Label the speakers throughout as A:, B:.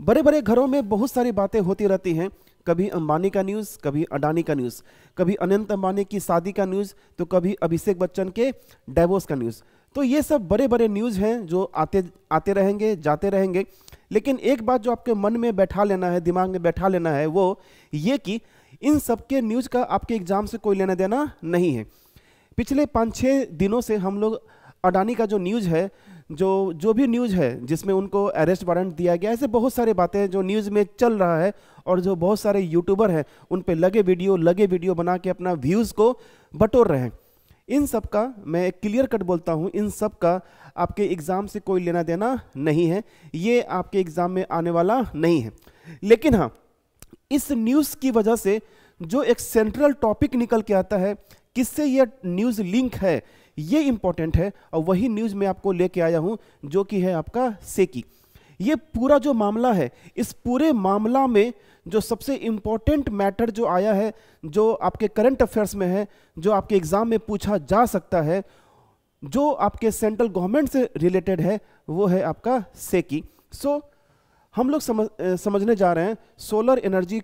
A: बड़े बड़े घरों में बहुत सारी बातें होती रहती हैं कभी अंबानी का न्यूज़ कभी अडानी का न्यूज़ कभी अनंत अंबानी की शादी का न्यूज़ तो कभी अभिषेक बच्चन के डाइवोर्स का न्यूज़ तो ये सब बड़े बड़े न्यूज़ हैं जो आते आते रहेंगे जाते रहेंगे लेकिन एक बात जो आपके मन में बैठा लेना है दिमाग में बैठा लेना है वो ये कि इन सब के न्यूज़ का आपके एग्ज़ाम से कोई लेना देना नहीं है पिछले पाँच छः दिनों से हम लोग अडानी का जो न्यूज़ है जो जो भी न्यूज़ है जिसमें उनको अरेस्ट वारंट दिया गया ऐसे बहुत सारे बातें हैं जो न्यूज़ में चल रहा है और जो बहुत सारे यूट्यूबर हैं उन पर लगे वीडियो लगे वीडियो बना के अपना व्यूज़ को बटोर रहे हैं इन सब का मैं एक क्लियर कट बोलता हूँ इन सब का आपके एग्ज़ाम से कोई लेना देना नहीं है ये आपके एग्ज़ाम में आने वाला नहीं है लेकिन हाँ इस न्यूज़ की वजह से जो एक सेंट्रल टॉपिक निकल के आता है किससे यह न्यूज़ लिंक है ये इंपॉर्टेंट है और वही न्यूज़ में आपको लेके आया हूँ जो कि है आपका सेकी ये पूरा जो मामला है इस पूरे मामला में जो सबसे इंपॉर्टेंट मैटर जो आया है जो आपके करंट अफेयर्स में है जो आपके एग्ज़ाम में पूछा जा सकता है जो आपके सेंट्रल गवर्नमेंट से रिलेटेड है वो है आपका सेकी सो so, हम लोग समझ, समझने जा रहे हैं solar energy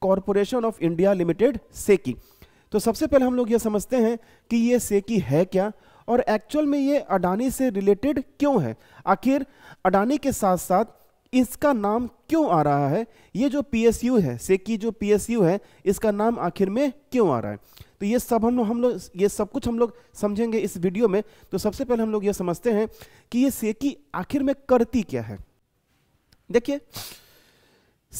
A: corporation of India limited SECI तो सबसे पहले हम लोग ये समझते हैं कि ये सेकी है क्या और एक्चुअल में ये अडानी से रिलेटेड क्यों है आखिर अडानी के साथ साथ इसका नाम क्यों आ रहा है ये जो पीएसयू है सेकी जो पीएसयू है इसका नाम आखिर में क्यों आ रहा है तो ये सब हम हम लोग ये सब कुछ हम लोग समझेंगे इस वीडियो में तो सबसे पहले हम लोग ये समझते हैं कि ये सेकी आखिर में करती क्या है देखिए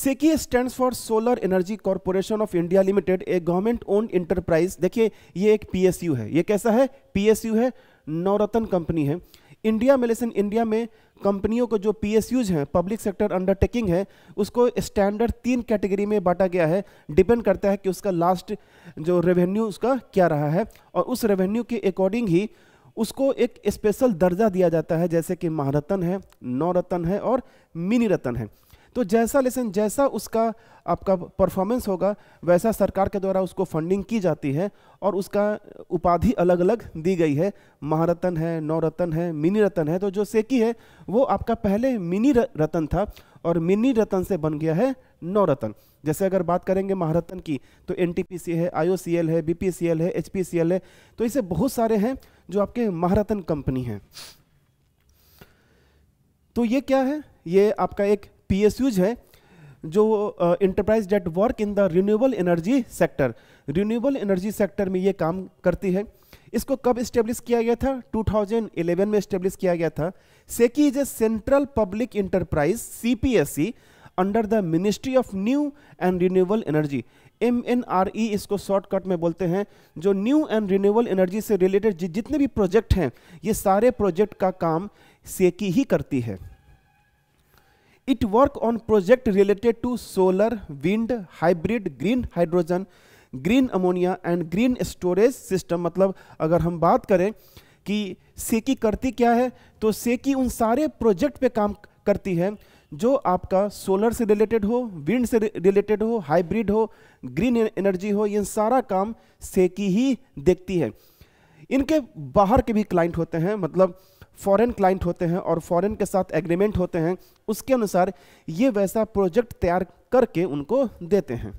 A: SECI stands for solar energy corporation of India limited a government own enterprise देखिए ये एक पीएसयू है ये कैसा है पीएसयू है नवरत्न कंपनी है इंडिया मेलेसन इंडिया में कंपनियों को जो पी हैं पब्लिक सेक्टर अंडरटेकिंग है उसको स्टैंडर्ड तीन कैटेगरी में बांटा गया है डिपेंड करता है कि उसका लास्ट जो रेवेन्यू उसका क्या रहा है और उस रेवेन्यू के अकॉर्डिंग ही उसको एक स्पेशल दर्जा दिया जाता है जैसे कि महारत्न है नवरत्न है और मिनी रत्न है तो जैसा लेसन जैसा उसका आपका परफॉर्मेंस होगा वैसा सरकार के द्वारा उसको फंडिंग की जाती है और उसका उपाधि अलग अलग दी गई है महारत्न है नौरत्न है मिनी रत्न है तो जो सेकी है वो आपका पहले मिनी रत्न था और मिनी रत्न से बन गया है नौरत्न जैसे अगर बात करेंगे महारत्न की तो एन है आई है बी है एच है तो इसे बहुत सारे हैं जो आपके महारत्न कंपनी हैं तो ये क्या है ये आपका एक पीएसयूज है जो enterprise that work in the renewable energy sector renewable energy sector में ये काम करती है इसको कब इस्टेब्लिश किया गया था 2011 में इस्टेब्लिश किया गया था SECI is a central public enterprise C under the ministry of new and renewable energy M N R E इसको शॉर्टकट में बोलते हैं जो न्यू एंड रिन्यूएबल एनर्जी से रिलेटेड जितने भी प्रोजेक्ट हैं ये सारे प्रोजेक्ट का काम सेकी ही करती है it work on project related to solar wind hybrid green hydrogen green ammonia and green storage system मतलब अगर हम बात करें कि सेकी करती क्या है तो सेकी उन सारे प्रोजेक्ट पे काम करती है जो आपका सोलर से रिलेटेड हो विंड से रिलेटेड हो हाइब्रिड हो ग्रीन एनर्जी हो ये सारा काम सेकी ही देखती है इनके बाहर के भी क्लाइंट होते हैं मतलब फॉरेन क्लाइंट होते हैं और फॉरेन के साथ एग्रीमेंट होते हैं उसके अनुसार ये वैसा प्रोजेक्ट तैयार करके उनको देते हैं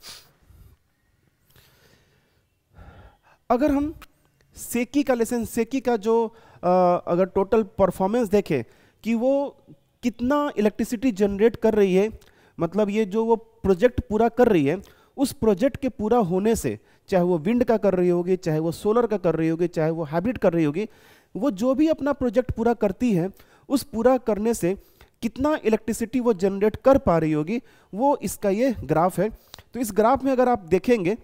A: अगर हम सेकी का लेसन सेकी का जो आ, अगर टोटल परफॉर्मेंस देखें कि वो कितना इलेक्ट्रिसिटी जनरेट कर रही है मतलब ये जो वो प्रोजेक्ट पूरा कर रही है उस प्रोजेक्ट के पूरा होने से चाहे वो विंड का कर रही होगी चाहे वो सोलर का कर रही होगी चाहे वो हाइब्रिड कर रही होगी वो जो भी अपना प्रोजेक्ट पूरा करती है उस पूरा करने से कितना इलेक्ट्रिसिटी वो जनरेट कर पा रही होगी वो इसका ये ग्राफ है तो इस ग्राफ में अगर आप देखेंगे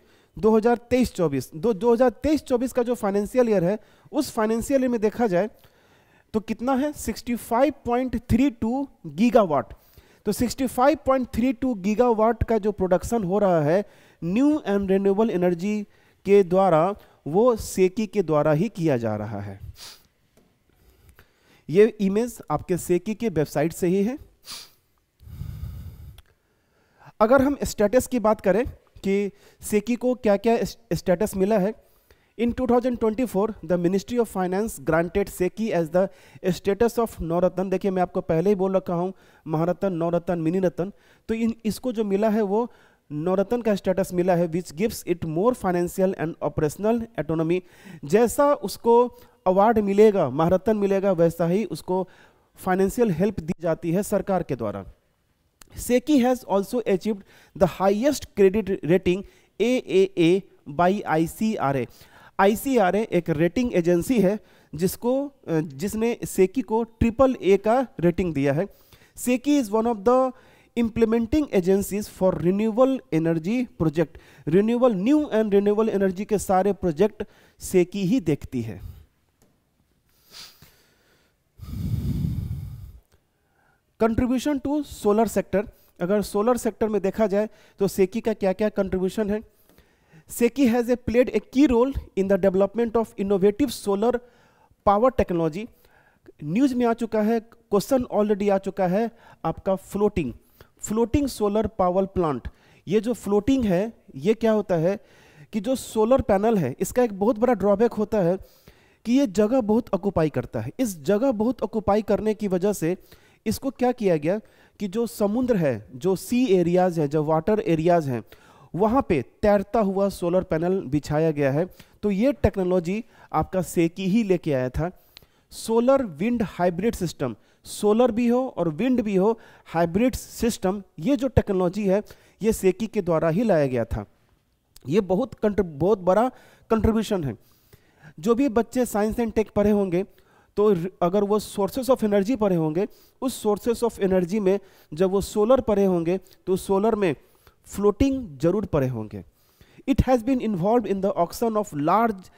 A: 2023-24 दो 2023-24 का जो फाइनेंशियल ईयर है उस फाइनेंशियल ईयर में देखा जाए तो कितना है 65.32 गीगावाट तो 65.32 गीगावाट का जो प्रोडक्शन हो रहा है न्यू एंड रिन्यूएबल एनर्जी के द्वारा वो सेकी के द्वारा ही किया जा रहा है ये इमेज आपके सेकी के वेबसाइट से ही है अगर हम स्टेटस की बात करें कि सेकी को क्या क्या स्टेटस मिला है in 2024, thousand the Ministry of Finance granted SECI as the status of Navratna देखिए मैं आपको पहले ही बोल रखा हूँ महारत्न नौरत्न मिनी रत्न तो इन इसको जो मिला है वो नवरत्न का स्टेटस मिला है which gives it more financial and operational autonomy जैसा उसको अवार्ड मिलेगा महारत्न मिलेगा वैसा ही उसको फाइनेंशियल हेल्प दी जाती है सरकार के द्वारा SECI has also achieved the highest credit rating A A A by I C R A I C R A एक रेटिंग एजेंसी है जिसको जिसने सेकी को ट्रिपल ए का रेटिंग दिया है SECI is one of the implementing agencies for renewable energy project renewable new and renewable energy के सारे प्रोजेक्ट सेकी e ही देखती है कंट्रीब्यूशन टू सोलर सेक्टर अगर सोलर सेक्टर में देखा जाए तो सेकी e का क्या क्या कंट्रीब्यूशन है सेकी has a played a key role in the development of innovative solar power technology news में आ चुका है क्वेश्चन ऑलरेडी आ चुका है आपका floating floating solar power plant ये जो फ्लोटिंग है ये क्या होता है कि जो सोलर पैनल है इसका एक बहुत बड़ा ड्रॉबैक होता है कि ये जगह बहुत ऑक्यूपाई करता है इस जगह बहुत ऑक्यूपाई करने की वजह से इसको क्या किया गया कि जो समुद्र है जो सी एरियाज हैं जो वाटर एरियाज हैं वहाँ पे तैरता हुआ सोलर पैनल बिछाया गया है तो ये टेक्नोलॉजी आपका सेकी ही लेके आया था solar wind hybrid system solar भी हो और विंड भी हो हाइब्रिड सिस्टम ये जो टेक्नोलॉजी है ये सेकी के द्वारा ही लाया गया था ये बहुत बहुत बड़ा कंट्रीब्यूशन है जो भी बच्चे साइंस एंड टेक पढ़े होंगे तो अगर वो सोर्सेज ऑफ एनर्जी पढ़े होंगे उस सोर्सेज ऑफ एनर्जी में जब वो सोलर पढ़े होंगे तो सोलर में फ्लोटिंग जरूर पढ़े होंगे it has been involve in the auction of large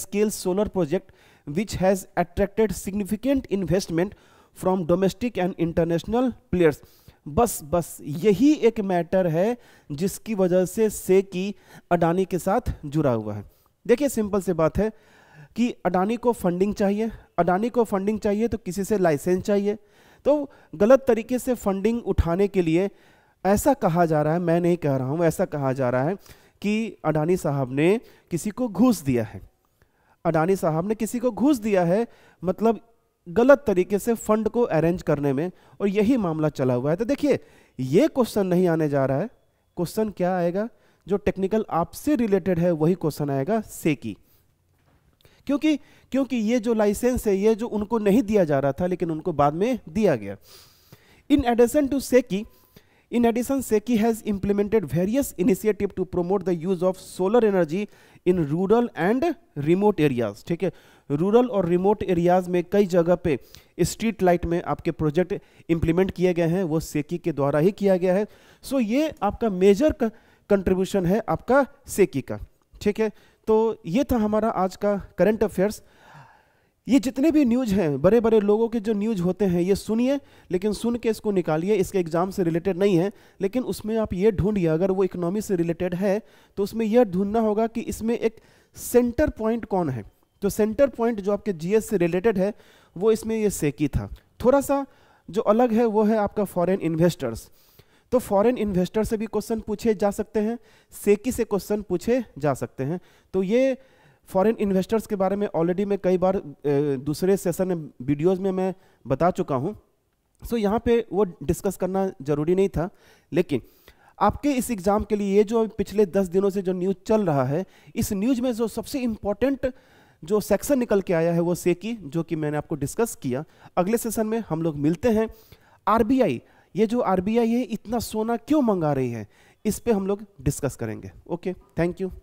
A: scale solar project which has attracted significant investment from domestic and international players. बस बस यही एक मैटर है जिसकी वजह से से की अडानी के साथ जुड़ा हुआ है देखिए सिंपल से बात है कि अडानी को फंडिंग चाहिए अडानी को फंडिंग चाहिए तो किसी से लाइसेंस चाहिए तो गलत तरीके से फंडिंग उठाने के लिए ऐसा कहा जा रहा है मैं नहीं कह रहा हूँ ऐसा कहा जा रहा है कि अडानी साहब ने किसी को घूस दिया है अडानी साहब ने किसी को घूस दिया है मतलब गलत तरीके से फंड को अरेंज करने में और यही मामला चला हुआ है तो देखिए ये क्वेश्चन नहीं आने जा रहा है क्वेश्चन क्या आएगा जो टेक्निकल आपसे रिलेटेड है वही क्वेश्चन आएगा की क्योंकि क्योंकि ये जो लाइसेंस है ये जो उनको नहीं दिया जा रहा था लेकिन उनको बाद में दिया गया इन एडिशन टू से in addition SECI has implemented various initiative to promote the use of solar energy in rural and remote areas ठीक है रूरल और रिमोट एरियाज में कई जगह पे स्ट्रीट लाइट में आपके प्रोजेक्ट इंप्लीमेंट किए गए हैं वो सेकी के द्वारा ही किया गया है सो so, ये आपका मेजर कंट्रीब्यूशन है आपका सेकी का ठीक है तो ये था हमारा आज का करंट अफेयर्स ये जितने भी न्यूज हैं बड़े बड़े लोगों के जो न्यूज होते हैं ये सुनिए लेकिन सुन के इसको निकालिए इसके एग्जाम से रिलेटेड नहीं है लेकिन उसमें आप ये ढूंढिए अगर वो इकोनॉमी से रिलेटेड है तो उसमें यह ढूंढना होगा कि इसमें एक सेंटर पॉइंट कौन है तो सेंटर पॉइंट जो आपके जीएस से रिलेटेड है वो इसमें ये सेकी था थोड़ा सा जो अलग है वो है आपका फॉरेन इन्वेस्टर्स तो फॉरेन इन्वेस्टर से भी क्वेश्चन पूछे जा सकते हैं सेकी से क्वेश्चन पूछे जा सकते हैं तो ये फॉरेन इन्वेस्टर्स के बारे में ऑलरेडी मैं कई बार दूसरे सेशन वीडियोस में मैं बता चुका हूँ सो so, यहाँ पे वो डिस्कस करना ज़रूरी नहीं था लेकिन आपके इस एग्ज़ाम के लिए ये जो पिछले दस दिनों से जो न्यूज़ चल रहा है इस न्यूज़ में जो सबसे इम्पोर्टेंट जो सेक्शन निकल के आया है वो से की जो कि मैंने आपको डिस्कस किया अगले सेशन में हम लोग मिलते हैं आरबीआई ये जो आरबीआई है इतना सोना क्यों मंगा रही है इस पर हम लोग डिस्कस करेंगे ओके थैंक यू